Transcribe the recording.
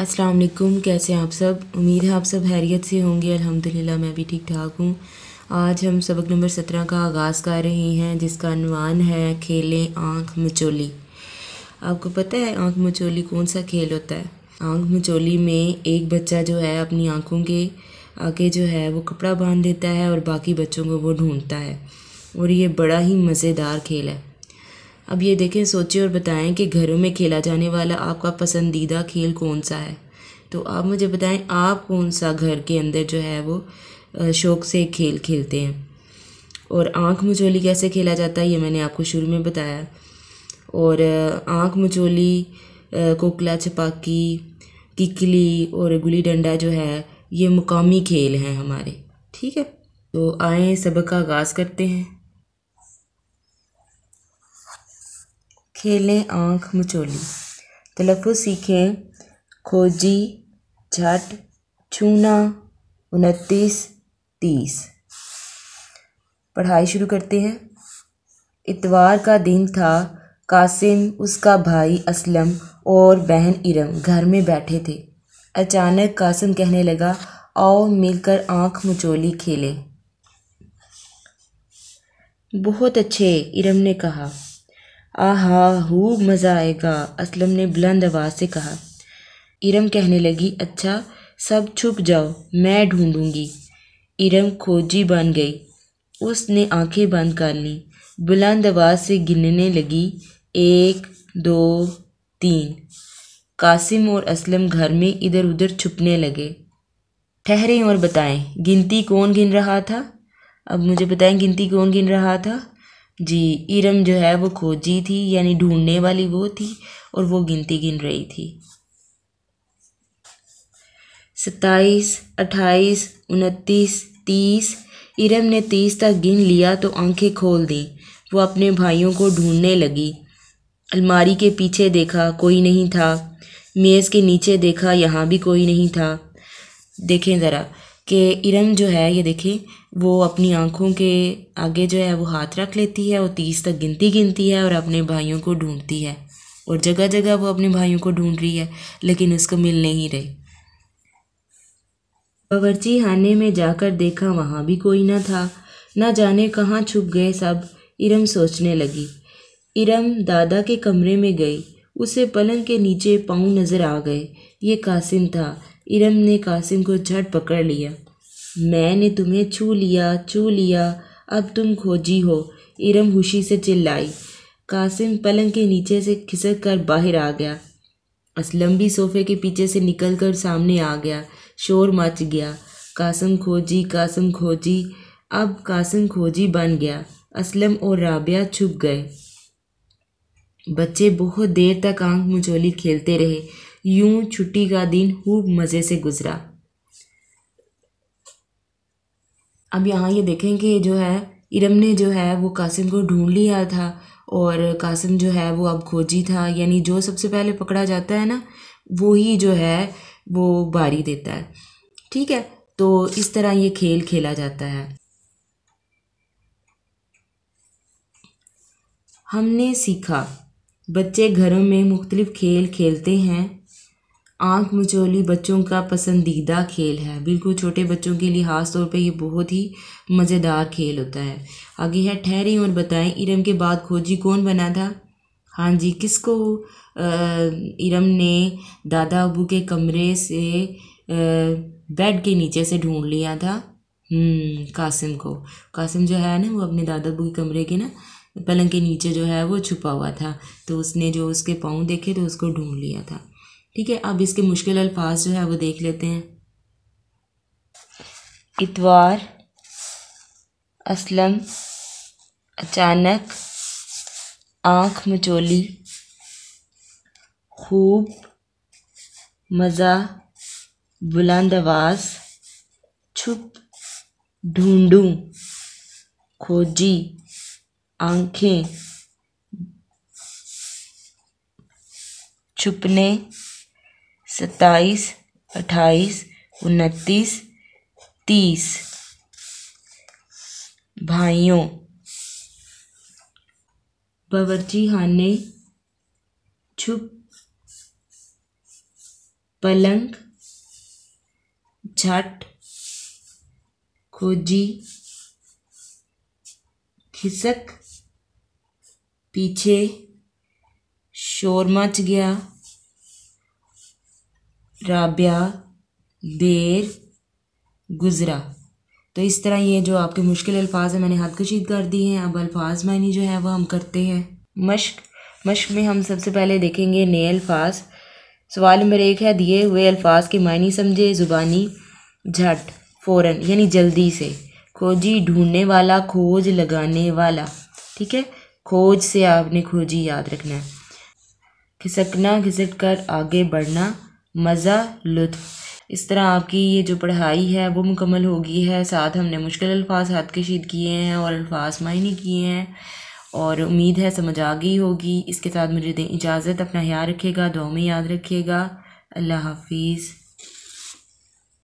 अस्सलाम वालेकुम कैसे हैं आप सब उम्मीद है आप सब हैरियत से होंगे अल्हम्दुलिल्लाह मैं भी ठीक ठाक हूँ आज हम सबक नंबर सत्रह का आगाज़ कर रहे हैं जिसका अनवान है खेलें आँख मचोली आपको पता है आँख मचोली कौन सा खेल होता है आँख मचोली में एक बच्चा जो है अपनी आँखों के आगे जो है वो कपड़ा बांध देता है और बाकी बच्चों को वो ढूंढता है और ये बड़ा ही मज़ेदार खेल है अब ये देखें सोचें और बताएं कि घरों में खेला जाने वाला आपका पसंदीदा खेल कौन सा है तो आप मुझे बताएं आप कौन सा घर के अंदर जो है वो शौक़ से खेल खेलते हैं और आँख मचोली कैसे खेला जाता है ये मैंने आपको शुरू में बताया और आँख मचोली कोकला छपाकी किकली और गुली डंडा जो है ये मुकामी खेल हैं हमारे ठीक है तो आए सबक का आगाज़ करते हैं खेलें आँख मचोली तलफ़ सीखें खोजी झट छूना उनतीस तीस पढ़ाई शुरू करते हैं इतवार का दिन था कासिम उसका भाई असलम और बहन इरम घर में बैठे थे अचानक कासिम कहने लगा आओ मिलकर आँख मचोली खेलें बहुत अच्छे इरम ने कहा आहा खूब मज़ा आएगा असलम ने बुलंद आवाज़ से कहा इरम कहने लगी अच्छा सब छुप जाओ मैं ढूंढूंगी इरम खोजी बन गई उसने आंखें बंद कर ली बुलंद आवाज़ से गिनने लगी एक दो तीन कासिम और असलम घर में इधर उधर छुपने लगे ठहरें और बताएं गिनती कौन गिन रहा था अब मुझे बताएं गिनती कौन गिन रहा था जी इरम जो है वो खोजी थी यानी ढूंढने वाली वो थी और वो गिनती गिन रही थी सत्ताईस अट्ठाईस उनतीस तीस इरम ने तीस तक गिन लिया तो आंखें खोल दी वो अपने भाइयों को ढूंढने लगी अलमारी के पीछे देखा कोई नहीं था मेज़ के नीचे देखा यहाँ भी कोई नहीं था देखें ज़रा कि इरम जो है ये देखें वो अपनी आँखों के आगे जो है वो हाथ रख लेती है और तीस तक गिनती गिनती है और अपने भाइयों को ढूंढती है और जगह जगह वो अपने भाइयों को ढूंढ रही है लेकिन उसको मिल नहीं रही बावरची खाने में जाकर देखा वहाँ भी कोई ना था ना जाने कहाँ छुप गए सब इरम सोचने लगी इरम दादा के कमरे में गई उसे पलंग के नीचे पाँव नज़र आ गए ये कासिम था इरम ने कासिम को झट पकड़ लिया मैंने तुम्हें छू लिया छू लिया अब तुम खोजी हो इरम खुशी से चिल्लाई कासिम पलंग के नीचे से खिसक कर बाहर आ गया असलम भी सोफे के पीछे से निकल कर सामने आ गया शोर मच गया कासम खोजी कासम खोजी अब कासम खोजी बन गया असलम और राबिया छुप गए बच्चे बहुत देर तक आंख मुझोली खेलते रहे यूं छुट्टी का दिन खूब मज़े से गुजरा अब यहाँ ये देखें कि जो है इरम ने जो है वो कासिम को ढूंढ लिया था और कासिम जो है वो अब खोजी था यानी जो सबसे पहले पकड़ा जाता है ना वो ही जो है वो बारी देता है ठीक है तो इस तरह ये खेल खेला जाता है हमने सीखा बच्चे घरों में मुख्तलिफ़ खेल खेलते हैं आंख मचोली बच्चों का पसंदीदा खेल है बिल्कुल छोटे बच्चों के लिए ख़ास तौर पे ये बहुत ही मज़ेदार खेल होता है आगे है ठहरी और बताएं इरम के बाद खोजी कौन बना था हाँ जी किसको इरम ने दादा अबू के कमरे से बेड के नीचे से ढूंढ लिया था हम्म, कासिम को कासिम जो है ना वो अपने दादा अबू के कमरे के ना पलंग के नीचे जो है वो छुपा हुआ था तो उसने जो उसके पाँव देखे तो उसको ढूंढ लिया था ठीक है अब इसके मुश्किल अल्फाज जो है वो देख लेते हैं इतवार असलम अचानक आँख मचोली खूब मज़ा बुलंद आवाज़ छुप ढूंढूं खोजी आँखें छुपने सत्ताईस अट्ठाईस उनतीस तीस भाइयों बावर्ची खाने छुप पलंग झट खोजी खिसक पीछे शोर मच गया राबिया देर गुज़रा तो इस तरह ये जो आपके मुश्किल अल्फाज हैं मैंने हद कशीद कर दी हैं अब अल्फाज मानी जो है वह हम करते हैं मश्क मश्क में हम सबसे पहले देखेंगे नए अल्फाज सवाल नंबर एक है दिए हुए अल्फाज के मानी समझे ज़ुबानी झट फ़ौर यानी जल्दी से खोजी ढूंढने वाला खोज लगाने वाला ठीक है खोज से आपने खोजी याद रखना है खिसकना खिसक कर आगे बढ़ना मज़ा लुत्फ़ इस तरह आपकी ये जो पढ़ाई है वो मुकम्मल होगी है साथ हमने मुश्किल अल्फाज हाथ कशीद किए हैं और अल्फाज मायने किए हैं और उम्मीद है समझ आ गई होगी इसके साथ मुझे दें इजाज़त अपना ख्याल रखिएगा दो में याद रखिएगा अल्लाह हाफिज़